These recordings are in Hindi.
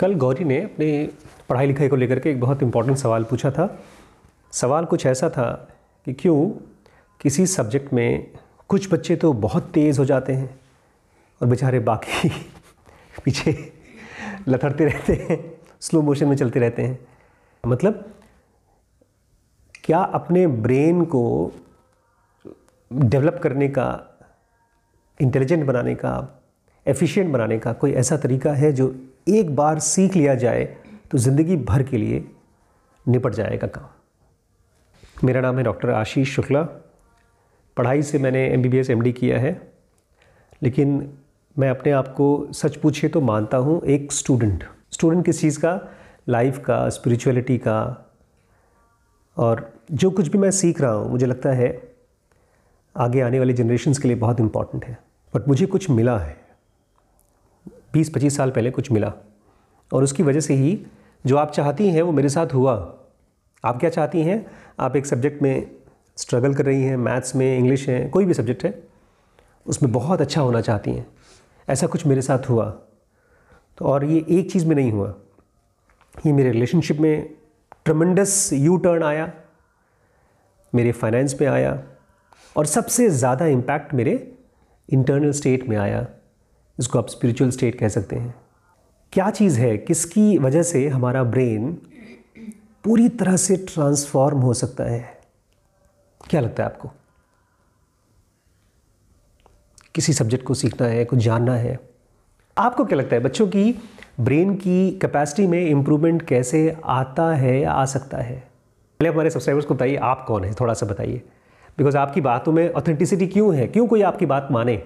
कल गौरी ने अपने पढ़ाई लिखाई को लेकर के एक बहुत इम्पॉर्टेंट सवाल पूछा था सवाल कुछ ऐसा था कि क्यों किसी सब्जेक्ट में कुछ बच्चे तो बहुत तेज़ हो जाते हैं और बेचारे बाकी पीछे लथड़ते रहते हैं स्लो मोशन में चलते रहते हैं मतलब क्या अपने ब्रेन को डेवलप करने का इंटेलिजेंट बनाने का एफिशिएंट बनाने का कोई ऐसा तरीका है जो एक बार सीख लिया जाए तो ज़िंदगी भर के लिए निपट जाएगा काम मेरा नाम है डॉक्टर आशीष शुक्ला पढ़ाई से मैंने M B B S M D किया है लेकिन मैं अपने आप को सच पूछे तो मानता हूँ एक स्टूडेंट स्टूडेंट किस चीज़ का लाइफ का स्पिरिचुअलिटी का और जो कुछ भी मैं सीख रहा हूँ मुझे लगता है आगे आने वाली जनरेशन्स के लिए बहुत इम्पॉर्टेंट है बट मुझे कुछ मिला है बीस पच्चीस साल पहले कुछ मिला और उसकी वजह से ही जो आप चाहती हैं वो मेरे साथ हुआ आप क्या चाहती हैं आप एक सब्जेक्ट में स्ट्रगल कर रही हैं मैथ्स में इंग्लिश है कोई भी सब्जेक्ट है उसमें बहुत अच्छा होना चाहती हैं ऐसा कुछ मेरे साथ हुआ तो और ये एक चीज़ में नहीं हुआ ये मेरे रिलेशनशिप में ट्रमेंडस यू टर्न आया मेरे फाइनेंस में आया और सबसे ज़्यादा इम्पैक्ट मेरे इंटरनल स्टेट में आया जिसको आप स्पिरिचुअल स्टेट कह सकते हैं क्या चीज़ है किसकी वजह से हमारा ब्रेन पूरी तरह से ट्रांसफॉर्म हो सकता है क्या लगता है आपको किसी सब्जेक्ट को सीखना है कुछ जानना है आपको क्या लगता है बच्चों की ब्रेन की कैपेसिटी में इम्प्रूवमेंट कैसे आता है या आ सकता है पहले हमारे सब्सक्राइबर्स को बताइए आप कौन है थोड़ा सा बताइए बिकॉज आपकी बातों में ऑथेंटिसिटी क्यों है क्यों कोई आपकी बात माने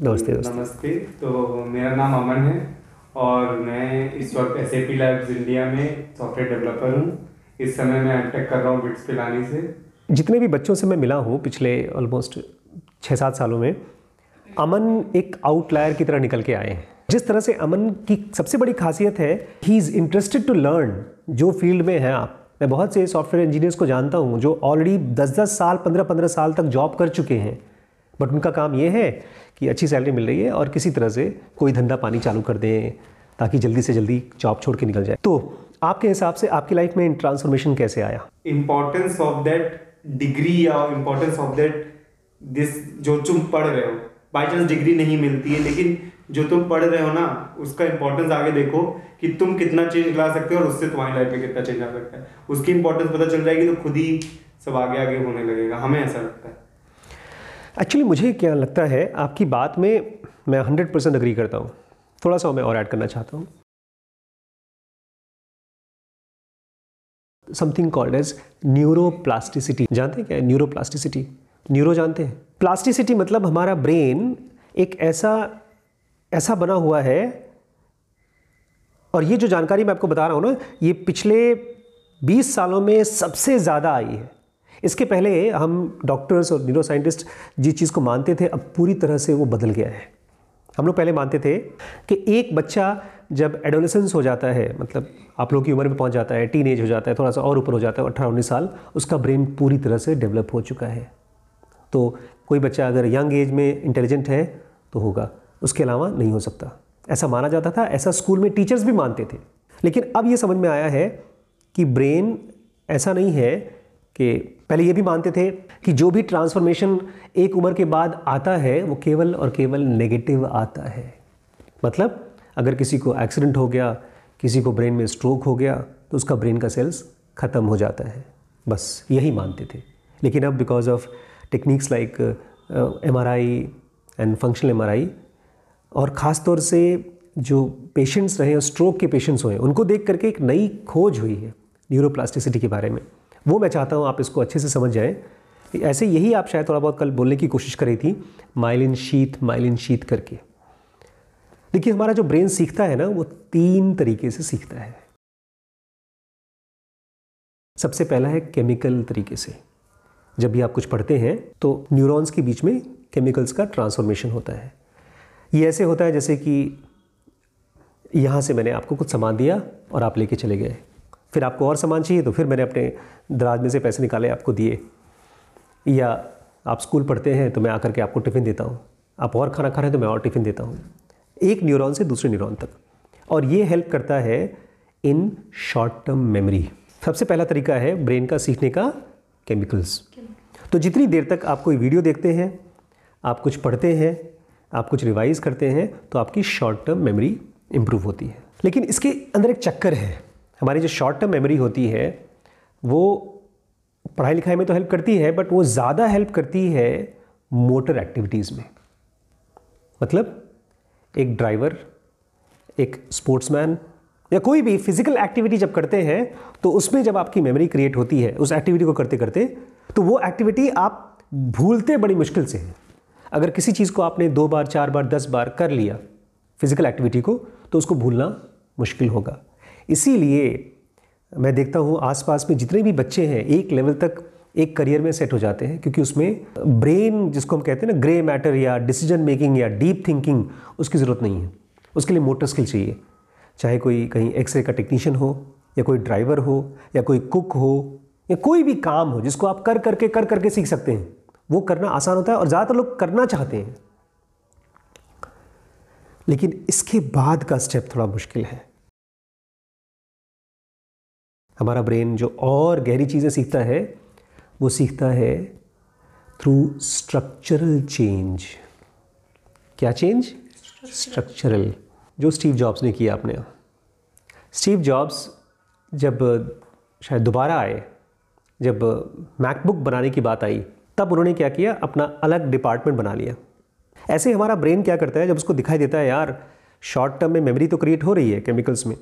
नमस्ते दोस्ती तो नमस्ते तो मेरा नाम अमन है और मैं इस वक्त S A P live India में सॉफ्टवेयर डेवलपर हूँ इस समय मैं एम कर रहा हूँ बिट्स पिलानी से जितने भी बच्चों से मैं मिला हूँ पिछले ऑलमोस्ट छः सात सालों में अमन एक आउटलायर की तरह निकल के आए हैं जिस तरह से अमन की सबसे बड़ी खासियत है he is interested to learn जो फील्ड में है आप मैं बहुत से सॉफ्टवेयर इंजीनियर्स को जानता हूँ जो ऑलरेडी दस दस साल पंद्रह पंद्रह साल तक जॉब कर चुके हैं बट उनका काम ये है कि अच्छी सैलरी मिल रही है और किसी तरह से कोई धंधा पानी चालू कर दें ताकि जल्दी से जल्दी जॉब छोड़ के निकल जाए तो आपके हिसाब से आपकी लाइफ में ट्रांसफॉर्मेशन कैसे आया इम्पोर्टेंस ऑफ दैट डिग्री या इम्पोर्टेंस ऑफ दैट दिस जो तुम पढ़ रहे हो बाई चांस डिग्री नहीं मिलती है लेकिन जो तुम पढ़ रहे हो ना उसका इम्पोर्टेंस आगे देखो कि तुम कितना चेंज ला सकते हो और उससे तुम्हारी लाइफ में कितना चेंज आ सकता है उसकी इंपॉर्टेंस पता चल जाएगी तो खुद ही सब आगे आगे होने लगेगा हमें ऐसा लगता है एक्चुअली मुझे क्या लगता है आपकी बात में मैं हंड्रेड परसेंट अग्री करता हूँ थोड़ा सा मैं और ऐड करना चाहता हूँ समथिंग कॉल्ड एज न्यूरोप्लास्टिसिटी जानते हैं क्या है न्यूरोप्लास्टिसिटी न्यूरो जानते हैं प्लास्टिसिटी मतलब हमारा ब्रेन एक ऐसा ऐसा बना हुआ है और ये जो जानकारी मैं आपको बता रहा हूँ ना ये पिछले 20 सालों में सबसे ज़्यादा आई है इसके पहले हम डॉक्टर्स और न्यूरो साइंटिस्ट जिस चीज़ को मानते थे अब पूरी तरह से वो बदल गया है हम लोग पहले मानते थे कि एक बच्चा जब एडोलेसेंस हो जाता है मतलब आप लोग की उम्र में पहुंच जाता है टीन एज हो जाता है थोड़ा सा और ऊपर हो जाता है अट्ठारह उन्नीस साल उसका ब्रेन पूरी तरह से डेवलप हो चुका है तो कोई बच्चा अगर यंग एज में इंटेलिजेंट है तो होगा उसके अलावा नहीं हो सकता ऐसा माना जाता था ऐसा स्कूल में टीचर्स भी मानते थे लेकिन अब ये समझ में आया है कि ब्रेन ऐसा नहीं है कि पहले ये भी मानते थे कि जो भी ट्रांसफॉर्मेशन एक उम्र के बाद आता है वो केवल और केवल नेगेटिव आता है मतलब अगर किसी को एक्सीडेंट हो गया किसी को ब्रेन में स्ट्रोक हो गया तो उसका ब्रेन का सेल्स ख़त्म हो जाता है बस यही मानते थे लेकिन अब because of techniques like M R I and functional M R I और ख़ास तौर से जो पेशेंट्स रहे स्ट्रोक के पेशेंट्स हुए उनको देख करके एक नई खोज हुई है न्यूरोप्लास्टिसिटी के बारे में वो मैं चाहता हूँ आप इसको अच्छे से समझ जाएँ ऐसे यही आप शायद थोड़ा बहुत कल बोलने की कोशिश करी थी माइलिन शीत माइलिन शीत करके देखिए हमारा जो ब्रेन सीखता है ना वो तीन तरीके से सीखता है सबसे पहला है केमिकल तरीके से जब भी आप कुछ पढ़ते हैं तो न्यूरॉन्स के बीच में केमिकल्स का ट्रांसफॉर्मेशन होता है ये ऐसे होता है जैसे कि यहाँ से मैंने आपको कुछ सामान दिया और आप लेके चले गए फिर आपको और सामान चाहिए तो फिर मैंने अपने दराज में से पैसे निकाले आपको दिए या आप स्कूल पढ़ते हैं तो मैं आकर के आपको टिफ़िन देता हूँ आप और खाना खा रहे हैं तो मैं और टिफ़िन देता हूँ एक न्यूरॉन से दूसरे न्यूरॉन तक और ये हेल्प करता है इन शॉर्ट टर्म मेमोरी सबसे पहला तरीका है ब्रेन का सीखने का केमिकल्स तो जितनी देर तक आप कोई वीडियो देखते हैं आप कुछ पढ़ते हैं आप कुछ रिवाइज करते हैं तो आपकी शॉर्ट टर्म मेमोरी इम्प्रूव होती है लेकिन इसके अंदर एक चक्कर है हमारी जो शॉर्ट टर्म मेमोरी होती है वो पढ़ाई लिखाई में तो हेल्प करती है बट वो ज़्यादा हेल्प करती है मोटर एक्टिविटीज़ में मतलब एक ड्राइवर एक स्पोर्ट्समैन या कोई भी फिजिकल एक्टिविटी जब करते हैं तो उसमें जब आपकी मेमोरी क्रिएट होती है उस एक्टिविटी को करते करते तो वो एक्टिविटी आप भूलते बड़ी मुश्किल से हैं अगर किसी चीज़ को आपने दो बार चार बार दस बार कर लिया फिजिकल एक्टिविटी को तो उसको भूलना मुश्किल होगा इसीलिए मैं देखता हूँ आसपास में जितने भी बच्चे हैं एक लेवल तक एक करियर में सेट हो जाते हैं क्योंकि उसमें ब्रेन जिसको हम कहते हैं ना ग्रे मैटर या डिसीजन मेकिंग या डीप थिंकिंग उसकी ज़रूरत नहीं है उसके लिए मोटर स्किल चाहिए चाहे कोई कहीं एक्सरे का टेक्नीशियन हो या कोई ड्राइवर हो या कोई कुक हो या कोई भी काम हो जिसको आप कर करके कर करके सीख सकते हैं वो करना आसान होता है और ज़्यादातर लोग करना चाहते हैं लेकिन इसके बाद का स्टेप थोड़ा मुश्किल है हमारा ब्रेन जो और गहरी चीज़ें सीखता है वो सीखता है थ्रू स्ट्रक्चरल चेंज क्या चेंज स्ट्रक्चरल जो स्टीव जॉब्स ने किया अपने स्टीव जॉब्स जब शायद दोबारा आए जब मैकबुक बनाने की बात आई तब उन्होंने क्या किया अपना अलग डिपार्टमेंट बना लिया ऐसे हमारा ब्रेन क्या करता है जब उसको दिखाई देता है यार शॉर्ट टर्म में मेमोरी तो क्रिएट हो रही है केमिकल्स में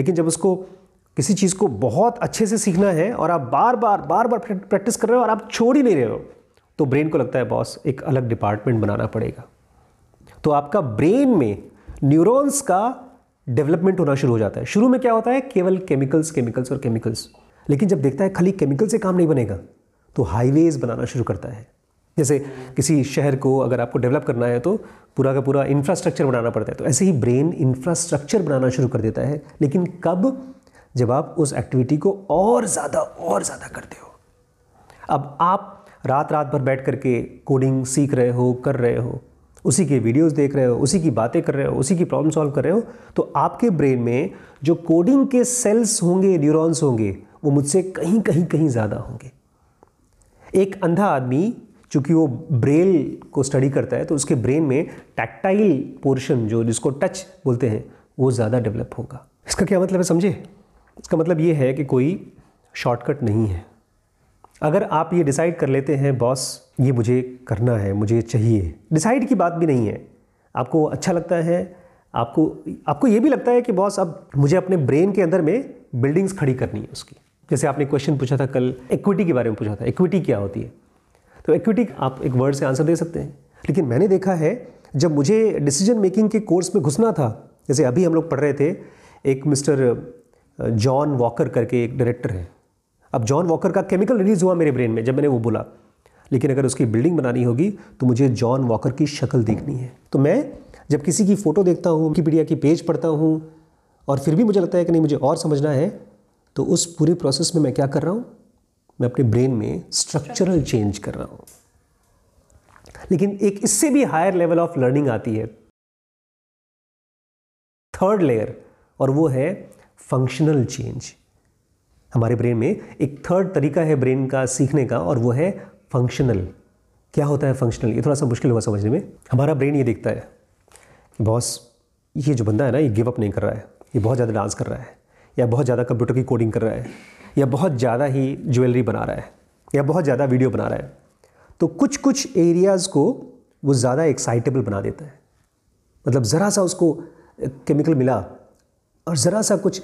लेकिन जब उसको किसी चीज़ को बहुत अच्छे से सीखना है और आप बार बार बार बार प्रैक्टिस कर रहे हो और आप छोड़ ही नहीं रहे हो तो ब्रेन को लगता है बॉस एक अलग डिपार्टमेंट बनाना पड़ेगा तो आपका ब्रेन में न्यूरॉन्स का डेवलपमेंट होना शुरू हो जाता है शुरू में क्या होता है केवल केमिकल्स केमिकल्स और केमिकल्स लेकिन जब देखता है खाली केमिकल से काम नहीं बनेगा तो हाईवेज बनाना शुरू करता है जैसे किसी शहर को अगर आपको डेवलप करना है तो पूरा का पूरा इंफ्रास्ट्रक्चर बनाना पड़ता है तो ऐसे ही ब्रेन इंफ्रास्ट्रक्चर बनाना शुरू कर देता है लेकिन कब जब आप उस एक्टिविटी को और ज़्यादा और ज़्यादा करते हो अब आप रात रात भर बैठ करके कोडिंग सीख रहे हो कर रहे हो उसी के वीडियोस देख रहे हो उसी की बातें कर रहे हो उसी की प्रॉब्लम सॉल्व कर रहे हो तो आपके ब्रेन में जो कोडिंग के सेल्स होंगे न्यूरॉन्स होंगे वो मुझसे कहीं कहीं कहीं ज़्यादा होंगे एक अंधा आदमी चूँकि वो ब्रेल को स्टडी करता है तो उसके ब्रेन में टैक्टाइल पोर्शन जो जिसको टच बोलते हैं वो ज़्यादा डेवलप होगा इसका क्या मतलब है समझे इसका मतलब ये है कि कोई शॉर्टकट नहीं है अगर आप ये डिसाइड कर लेते हैं बॉस ये मुझे करना है मुझे चाहिए डिसाइड की बात भी नहीं है आपको अच्छा लगता है आपको आपको ये भी लगता है कि बॉस अब मुझे अपने ब्रेन के अंदर में बिल्डिंग्स खड़ी करनी है उसकी जैसे आपने क्वेश्चन पूछा था कल इक्विटी के बारे में पूछा था इक्विटी क्या होती है तो इक्विटी आप एक वर्ड से आंसर दे सकते हैं लेकिन मैंने देखा है जब मुझे डिसीजन मेकिंग के कोर्स में घुसना था जैसे अभी हम लोग पढ़ रहे थे एक मिस्टर जॉन वॉकर करके एक डायरेक्टर है अब जॉन वॉकर का केमिकल रिलीज़ हुआ मेरे ब्रेन में जब मैंने वो बोला लेकिन अगर उसकी बिल्डिंग बनानी होगी तो मुझे जॉन वॉकर की शक्ल देखनी है तो मैं जब किसी की फ़ोटो देखता हूँ पीडिया की पेज पढ़ता हूँ और फिर भी मुझे लगता है कि नहीं मुझे और समझना है तो उस पूरे प्रोसेस में मैं क्या कर रहा हूँ मैं अपने ब्रेन में स्ट्रक्चरल चेंज कर रहा हूँ लेकिन एक इससे भी हायर लेवल ऑफ लर्निंग आती है थर्ड लेयर और वो है फंक्शनल चेंज हमारे ब्रेन में एक थर्ड तरीका है ब्रेन का सीखने का और वो है फंक्शनल क्या होता है फंक्शनल ये थोड़ा सा मुश्किल हुआ समझने में हमारा ब्रेन ये देखता है बॉस ये जो बंदा है ना ये गिव अप नहीं कर रहा है ये बहुत ज़्यादा डांस कर रहा है या बहुत ज़्यादा कंप्यूटर की कोडिंग कर रहा है या बहुत ज़्यादा ही ज्वेलरी बना रहा है या बहुत ज़्यादा वीडियो बना रहा है तो कुछ कुछ एरियाज़ को वो ज़्यादा एक्साइटेबल बना देता है मतलब ज़रा सा उसको केमिकल मिला और ज़रा सा कुछ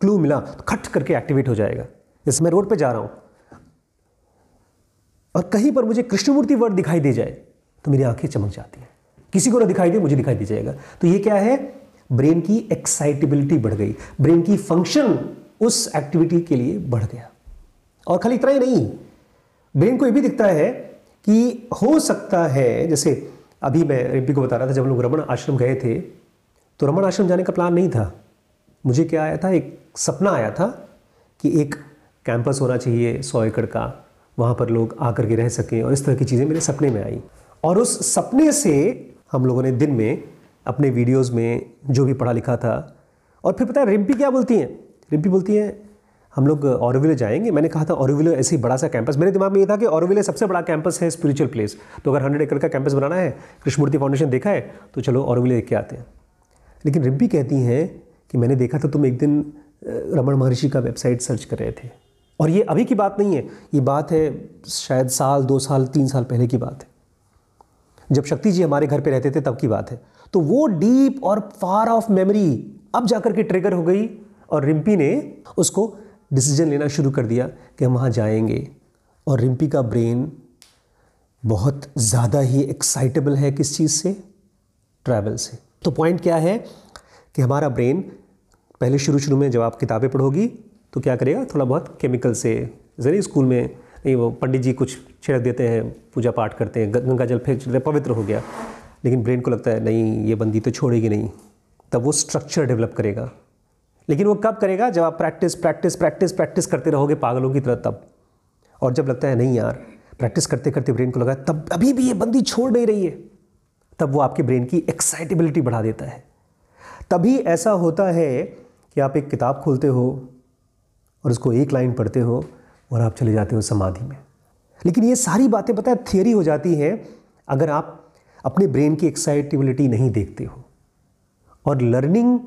क्लू मिला तो खट करके एक्टिवेट हो जाएगा जैसे मैं रोड पे जा रहा हूँ और कहीं पर मुझे कृष्णमूर्ति वर्ड दिखाई दे जाए तो मेरी आंखें चमक जाती हैं किसी को ना दिखाई दे मुझे दिखाई दे जाएगा तो ये क्या है ब्रेन की एक्साइटेबिलिटी बढ़ गई ब्रेन की फंक्शन उस एक्टिविटी के लिए बढ़ गया और खाली इतना ही नहीं ब्रेन को ये भी दिखता है कि हो सकता है जैसे अभी मैं रिम्पी को बता रहा था जब हम लोग रमन आश्रम गए थे तो रमन आश्रम जाने का प्लान नहीं था मुझे क्या आया था एक सपना आया था कि एक कैंपस होना चाहिए सौ एकड़ का वहाँ पर लोग आकर के रह सकें और इस तरह की चीज़ें मेरे सपने में आई और उस सपने से हम लोगों ने दिन में अपने वीडियोस में जो भी पढ़ा लिखा था और फिर पता है रिम्पी क्या बोलती हैं रिम्पी बोलती हैं हम लोग औरविले जाएंगे मैंने कहा था औरविले ऐसे ही बड़ा सा कैंपस मेरे दिमाग में ये था कि औरविले सबसे बड़ा कैंपस है स्पिरिचुअल प्लेस तो अगर हंड्रेड एकड़ का कैंपस बनाना है कृष्णमूर्ति फाउंडेशन देखा है तो चलो औरविले लेके के आते हैं लेकिन रिम्पी कहती हैं कि मैंने देखा था तुम एक दिन रमन महर्षि का वेबसाइट सर्च कर रहे थे और ये अभी की बात नहीं है ये बात है शायद साल दो साल तीन साल पहले की बात है जब शक्ति जी हमारे घर पे रहते थे तब की बात है तो वो डीप और फार ऑफ मेमोरी अब जाकर के ट्रिगर हो गई और रिम्पी ने उसको डिसीजन लेना शुरू कर दिया कि हम वहाँ जाएंगे और रिम्पी का ब्रेन बहुत ज़्यादा ही एक्साइटेबल है किस चीज़ से ट्रैवल से तो पॉइंट क्या है कि हमारा ब्रेन पहले शुरू शुरू में जब आप किताबें पढ़ोगी तो क्या करेगा थोड़ा बहुत केमिकल से जरिए स्कूल में नहीं वो पंडित जी कुछ छिड़क देते हैं पूजा पाठ करते हैं गंगा जल फिर पवित्र हो गया लेकिन ब्रेन को लगता है नहीं ये बंदी तो छोड़ेगी नहीं तब वो स्ट्रक्चर डेवलप करेगा लेकिन वो कब करेगा जब आप प्रैक्टिस प्रैक्टिस प्रैक्टिस प्रैक्टिस करते रहोगे पागलों की तरह तब और जब लगता है नहीं यार प्रैक्टिस करते करते ब्रेन को लगा तब अभी भी ये बंदी छोड़ नहीं रही है तब वो आपके ब्रेन की एक्साइटेबिलिटी बढ़ा देता है तभी ऐसा होता है कि आप एक किताब खोलते हो और उसको एक लाइन पढ़ते हो और आप चले जाते हो समाधि में लेकिन ये सारी बातें पता है थियोरी हो जाती हैं अगर आप अपने ब्रेन की एक्साइटेबिलिटी नहीं देखते हो और लर्निंग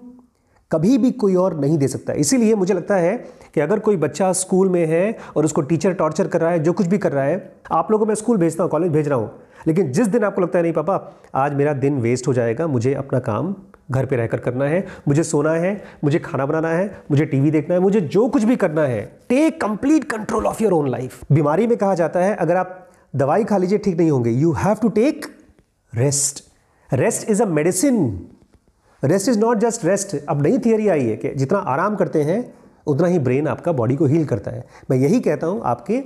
कभी भी कोई और नहीं दे सकता इसीलिए मुझे लगता है कि अगर कोई बच्चा स्कूल में है और उसको टीचर टॉर्चर कर रहा है जो कुछ भी कर रहा है आप लोगों को मैं स्कूल भेजता हूँ कॉलेज भेज रहा हूँ लेकिन जिस दिन आपको लगता है नहीं पापा आज मेरा दिन वेस्ट हो जाएगा मुझे अपना काम घर पे रहकर करना है मुझे सोना है मुझे खाना बनाना है मुझे टीवी देखना है मुझे जो कुछ भी करना है take complete control of your own life बीमारी में कहा जाता है अगर आप दवाई खा लीजिए ठीक नहीं होंगे you have to take rest rest is a medicine rest is not just rest अब नई थियरी आई है कि जितना आराम करते हैं उतना ही ब्रेन आपका बॉडी को हील करता है मैं यही कहता हूँ आपके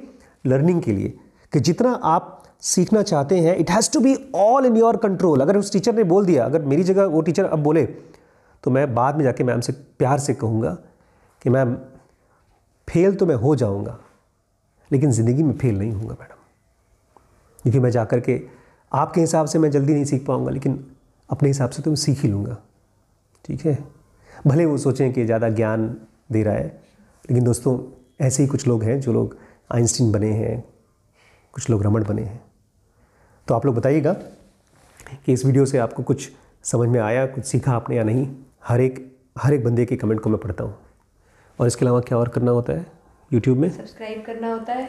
लर्निंग के लिए कि जितना आप सीखना चाहते हैं it has to be all in your control अगर उस टीचर ने बोल दिया अगर मेरी जगह वो टीचर अब बोले तो मैं बाद में जाके मैम से प्यार से कहूँगा कि मैम फेल तो मैं हो जाऊँगा लेकिन ज़िंदगी में फेल नहीं होऊंगा मैडम क्योंकि मैं जा के आपके हिसाब से मैं जल्दी नहीं सीख पाऊँगा लेकिन अपने हिसाब से तो मैं सीख ही लूँगा ठीक है भले वो सोचें कि ज़्यादा ज्ञान दे रहा है लेकिन दोस्तों ऐसे ही कुछ लोग हैं जो लोग आइंस्टीन बने हैं कुछ लोग रमण बने हैं तो आप लोग बताइएगा कि इस वीडियो से आपको कुछ समझ में आया कुछ सीखा आपने या नहीं हर एक हर एक बंदे के कमेंट को मैं पढ़ता हूँ और इसके अलावा क्या और करना होता है यूट्यूब में सब्सक्राइब करना होता है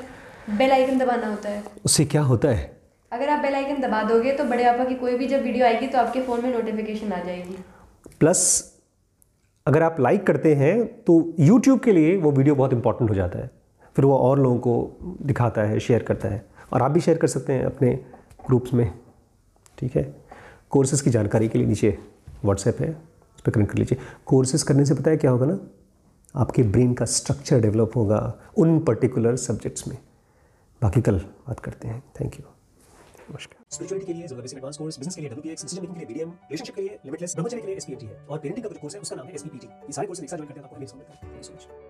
बेल आइकन दबाना होता है उससे क्या होता है अगर आप बेल आइकन दबा दोगे तो बड़े आपा की कोई भी जब वीडियो आएगी तो आपके फ़ोन में नोटिफिकेशन आ जाएगी प्लस अगर आप लाइक करते हैं तो यूट्यूब के लिए वो वीडियो बहुत इंपॉर्टेंट हो जाता है फिर वो और लोगों को दिखाता है शेयर करता है और आप भी शेयर कर सकते हैं अपने ग्रुप्स में ठीक है कोर्सेज़ की जानकारी के लिए नीचे व्हाट्सएप है उस पर कनेक्ट कर लीजिए कोर्सेज़ करने से पता है क्या होगा ना आपके ब्रेन का स्ट्रक्चर डेवलप होगा उन पर्टिकुलर सब्जेक्ट्स में बाकी कल बात करते हैं थैंक यू नमस्कार स्पिरिचुअलिटी के लिए एडवांस कोर्स बिजनेस के लिए डब्ल्यूपीएक्स मेकिंग के लिए बीडीएम रिलेशनशिप के लिए लिमिटलेस ब्रह्मचर्य के लिए एसपीएमटी है और पेरेंटिंग का जो कोर्स है उसका नाम है एसपीपीटी ये सारे कोर्स एक साथ ज्वाइन करते हैं तो आपको हमें समझ थैंक यू सो मच